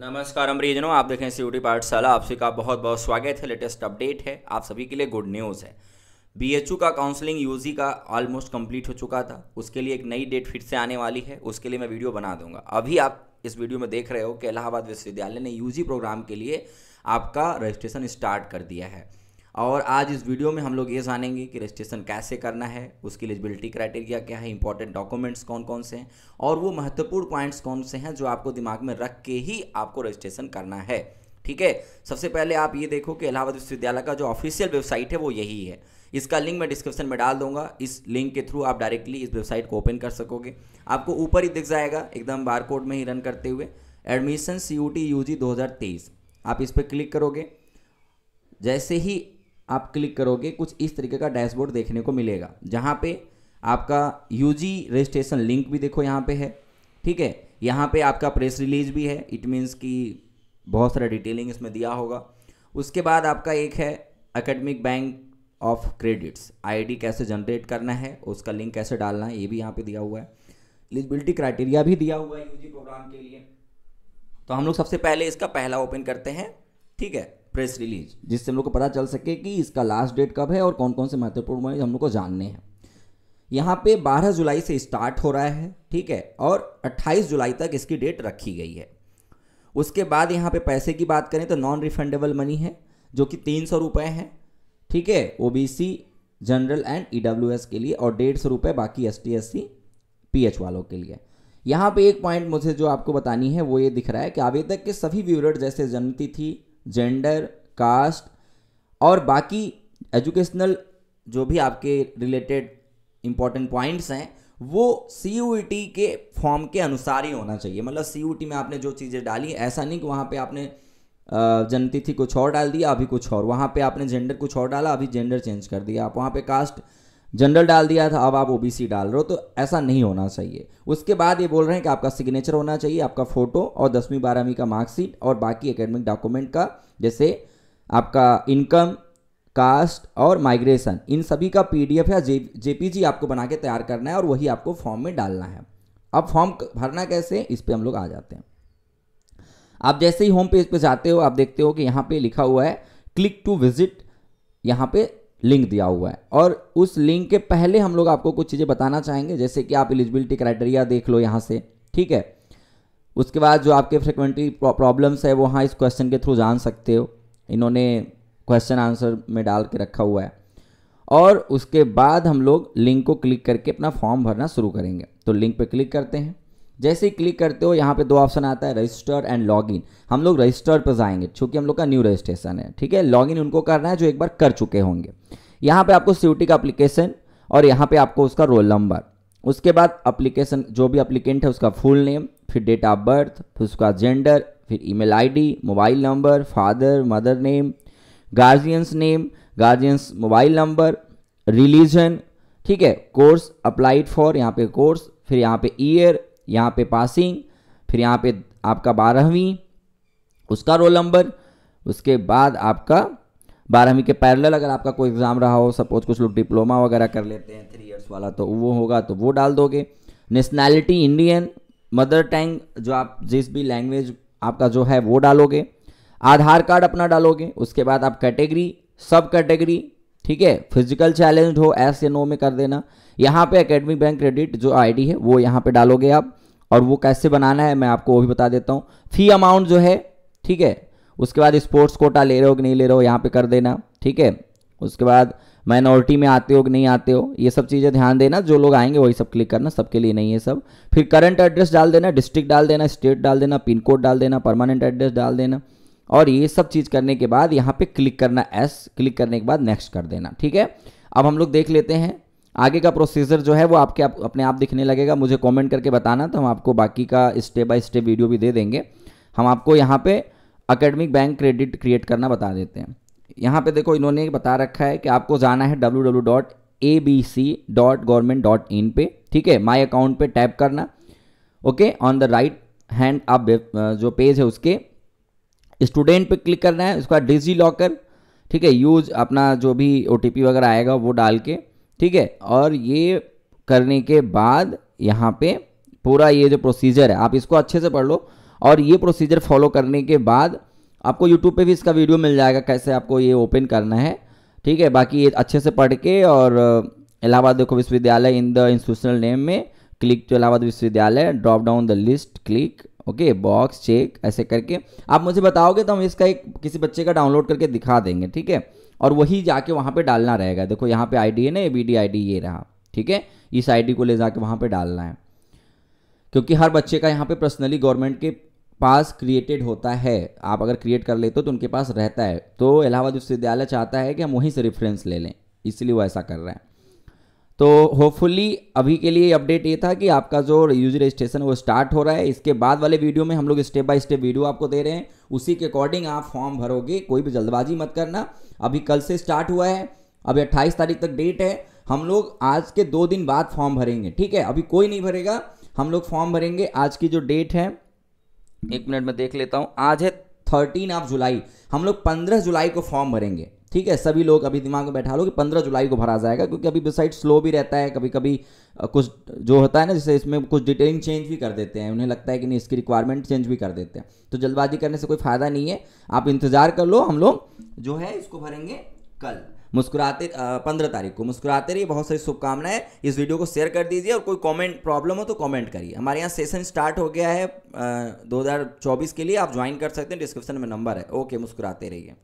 नमस्कार अमरीजनों आप देखें सी यूटी पाठशाला आप सभी का बहुत बहुत स्वागत है लेटेस्ट अपडेट है आप सभी के लिए गुड न्यूज़ है बी का काउंसलिंग यूजी का ऑलमोस्ट कंप्लीट हो चुका था उसके लिए एक नई डेट फिर से आने वाली है उसके लिए मैं वीडियो बना दूंगा अभी आप इस वीडियो में देख रहे हो कि इलाहाबाद विश्वविद्यालय ने यू प्रोग्राम के लिए आपका रजिस्ट्रेशन स्टार्ट कर दिया है और आज इस वीडियो में हम लोग ये जानेंगे कि रजिस्ट्रेशन कैसे करना है उसकी एलिजिबिलिटी क्राइटेरिया क्या है इंपॉर्टेंट डॉक्यूमेंट्स कौन कौन से हैं और वो महत्वपूर्ण पॉइंट्स कौन से हैं जो आपको दिमाग में रख के ही आपको रजिस्ट्रेशन करना है ठीक है सबसे पहले आप ये देखो कि इलाहाबाद विश्वविद्यालय का जो ऑफिशियल वेबसाइट है वो यही है इसका लिंक मैं डिस्क्रिप्शन में डाल दूंगा इस लिंक के थ्रू आप डायरेक्टली इस वेबसाइट को ओपन कर सकोगे आपको ऊपर ही दिख जाएगा एकदम बार कोड में ही रन करते हुए admission C U T U G आप इस पर क्लिक करोगे जैसे ही आप क्लिक करोगे कुछ इस तरीके का डैशबोर्ड देखने को मिलेगा जहाँ पे आपका यूजी रजिस्ट्रेशन लिंक भी देखो यहाँ पे है ठीक है यहाँ पे आपका प्रेस रिलीज भी है इट मीन्स कि बहुत सारा डिटेलिंग इसमें दिया होगा उसके बाद आपका एक है academic bank of credits ID कैसे जनरेट करना है उसका लिंक कैसे डालना है ये भी यहाँ पे दिया हुआ है एलिजिबिलिटी क्राइटेरिया भी दिया हुआ है यूजी प्रोग्राम के लिए तो हम लोग सबसे पहले इसका पहला ओपन करते हैं ठीक है प्रेस रिलीज जिससे हम लोग को पता चल सके कि इसका लास्ट डेट कब है और कौन कौन से महत्वपूर्ण हम लोग को जानने हैं यहाँ पे 12 जुलाई से स्टार्ट हो रहा है ठीक है और 28 जुलाई तक इसकी डेट रखी गई है उसके बाद यहाँ पे पैसे की बात करें तो नॉन रिफंडेबल मनी है जो कि तीन सौ रुपये हैं ठीक है ओ जनरल एंड ई के लिए और डेढ़ सौ रुपये बाकी S T S C P H वालों के लिए यहाँ पे एक पॉइंट मुझे जो आपको बतानी है वो ये दिख रहा है कि आवेदक के सभी विवरण जैसे जन्मतिथि जेंडर कास्ट और बाकी एजुकेशनल जो भी आपके रिलेटेड इंपॉर्टेंट पॉइंट्स हैं वो सी यू टी के फॉर्म के अनुसार ही होना चाहिए मतलब सी यू टी में आपने जो चीज़ें डाली ऐसा नहीं कि वहाँ पे आपने जनतिथि कुछ और डाल दिया अभी कुछ और वहाँ पे आपने जेंडर कुछ और डाला अभी जेंडर चेंज कर दिया आप वहाँ पे कास्ट जनरल डाल दिया था अब आप ओबीसी डाल रहे हो तो ऐसा नहीं होना चाहिए उसके बाद ये बोल रहे हैं कि आपका सिग्नेचर होना चाहिए आपका फ़ोटो और दसवीं बारहवीं का मार्कशीट और बाकी एकेडमिक डॉक्यूमेंट का जैसे आपका इनकम कास्ट और माइग्रेशन इन सभी का पीडीएफ या जे जेपीजी आपको बना के तैयार करना है और वही आपको फॉर्म में डालना है अब फॉर्म भरना कैसे इस पर हम लोग आ जाते हैं आप जैसे ही होम पेज पे जाते हो आप देखते हो कि यहाँ पे लिखा हुआ है क्लिक टू विजिट यहाँ पे लिंक दिया हुआ है और उस लिंक के पहले हम लोग आपको कुछ चीज़ें बताना चाहेंगे जैसे कि आप एलिजिबिलिटी क्राइटेरिया देख लो यहाँ से ठीक है उसके बाद जो आपके फ्रिक्वेंटली प्रॉब्लम्स है वो हाँ इस क्वेश्चन के थ्रू जान सकते हो इन्होंने क्वेश्चन आंसर में डाल के रखा हुआ है और उसके बाद हम लोग लिंक को क्लिक करके अपना फॉर्म भरना शुरू करेंगे तो लिंक पर क्लिक करते हैं जैसे ही क्लिक करते हो यहाँ पे दो ऑप्शन आता है रजिस्टर एंड लॉग इन हम लोग रजिस्टर पर जाएंगे क्योंकि हम लोग का न्यू रजिस्ट्रेशन है ठीक है लॉग इन उनको करना है जो एक बार कर चुके होंगे यहाँ पे आपको सीटी का अप्लीकेशन और यहाँ पे आपको उसका रोल नंबर उसके बाद अप्लीकेशन जो भी अप्लीकेंट है उसका फुल नेम फिर डेट ऑफ बर्थ फिर उसका जेंडर फिर email ID mobile number father mother name guardian's name guardian's mobile number religion ठीक है कोर्स अप्लाइड फॉर यहाँ पे कोर्स फिर यहाँ पे ईयर यहाँ पे पासिंग फिर यहाँ पे आपका बारहवीं उसका रोल नंबर उसके बाद आपका बारहवीं के पैरेलल अगर आपका कोई एग्ज़ाम रहा हो सपोज कुछ लोग डिप्लोमा वगैरह कर लेते हैं थ्री इयर्स वाला तो वो होगा तो वो डाल दोगे नेशनैलिटी इंडियन मदर टंग जो आप जिस भी लैंग्वेज आपका जो है वो डालोगे आधार कार्ड अपना डालोगे उसके बाद आप कैटेगरी सब कैटेगरी ठीक है फिजिकल चैलेंज हो एस या नो में कर देना यहाँ पे एकेडमिक बैंक क्रेडिट जो आईडी है वो यहाँ पे डालोगे आप और वो कैसे बनाना है मैं आपको वो भी बता देता हूँ फी अमाउंट जो है ठीक है उसके बाद स्पोर्ट्स कोटा ले रहे हो कि नहीं ले रहे हो यहाँ पे कर देना ठीक है उसके बाद माइनॉरिटी में आते हो कि नहीं आते हो ये सब चीज़ें ध्यान देना जो लोग आएंगे वही सब क्लिक करना सबके लिए नहीं है सब फिर करंट एड्रेस डाल देना डिस्ट्रिक्ट डाल देना स्टेट डाल देना पिन कोड डाल देना परमानेंट एड्रेस डाल देना और ये सब चीज़ करने के बाद यहाँ पे क्लिक करना एस क्लिक करने के बाद नेक्स्ट कर देना ठीक है अब हम लोग देख लेते हैं आगे का प्रोसीजर जो है वो आपके आप, अपने आप दिखने लगेगा मुझे कमेंट करके बताना तो हम आपको बाकी का स्टेप बाय स्टेप वीडियो भी दे देंगे हम आपको यहाँ पे अकेडमिक बैंक क्रेडिट क्रिएट करना बता देते हैं यहाँ पे देखो इन्होंने बता रखा है कि आपको जाना है www.abc.government.in पे ठीक है माय अकाउंट पे टैप करना okay on the right hand आप जो पेज है उसके स्टूडेंट पे क्लिक करना है उसका डिजी लॉकर ठीक है यूज अपना जो भी ओ वगैरह आएगा वो डाल के ठीक है और ये करने के बाद यहाँ पे पूरा ये जो प्रोसीजर है आप इसको अच्छे से पढ़ लो और ये प्रोसीजर फॉलो करने के बाद आपको यूट्यूब पे भी इसका वीडियो मिल जाएगा कैसे आपको ये ओपन करना है ठीक है बाकी ये अच्छे से पढ़ के और इलाहाबाद देखो विश्वविद्यालय इन द इंस्टीट्यूशनल नेम में क्लिक टू इलाहाबाद विश्वविद्यालय drop down the list click okay box check ऐसे करके आप मुझे बताओगे तो हम इसका एक किसी बच्चे का डाउनलोड करके दिखा देंगे ठीक है और वही जाके वहाँ पे डालना रहेगा देखो यहाँ पे आईडी है ना ए बी डी आई ये रहा ठीक है इस आईडी को ले जाके वहाँ पे डालना है क्योंकि हर बच्चे का यहाँ पे पर्सनली गवर्नमेंट के पास क्रिएटेड होता है आप अगर क्रिएट कर लेते हो तो उनके पास रहता है तो इलाहाबाद विश्वविद्यालय चाहता है कि हम वहीं से रेफरेंस ले लें इसलिए वो ऐसा कर रहे हैं तो होपफुली अभी के लिए अपडेट ये था कि आपका जो यूज रजिस्ट्रेशन वो स्टार्ट हो रहा है इसके बाद वाले वीडियो में हम लोग स्टेप बाय स्टेप वीडियो आपको दे रहे हैं उसी के अकॉर्डिंग आप फॉर्म भरोगे कोई भी जल्दबाजी मत करना अभी कल से स्टार्ट हुआ है अभी अट्ठाईस तारीख तक डेट है हम लोग आज के दो दिन बाद फॉर्म भरेंगे ठीक है अभी कोई नहीं भरेगा हम लोग फॉर्म भरेंगे आज की जो डेट है एक मिनट में देख लेता हूँ आज है थर्टीन ऑफ जुलाई हम लोग पंद्रह जुलाई को फॉर्म भरेंगे ठीक है सभी लोग अभी दिमाग में बैठा लो कि पंद्रह जुलाई को भरा जाएगा क्योंकि अभी वेबसाइट स्लो भी रहता है कभी कभी कुछ जो होता है ना जैसे इसमें कुछ डिटेलिंग चेंज भी कर देते हैं उन्हें लगता है कि नहीं इसकी रिक्वायरमेंट चेंज भी कर देते हैं तो जल्दबाजी करने से कोई फ़ायदा नहीं है आप इंतज़ार कर लो हम लोग जो है इसको भरेंगे कल मुस्कुराते पंद्रह तारीख को मुस्कुराते रहिए बहुत सारी शुभकामनाएं इस वीडियो को शेयर कर दीजिए और कोई कमेंट प्रॉब्लम हो तो कमेंट करिए हमारे यहाँ सेशन स्टार्ट हो गया है हज़ार चौबीस के लिए आप ज्वाइन कर सकते हैं डिस्क्रिप्शन में नंबर है ओके मुस्कुराते रहिए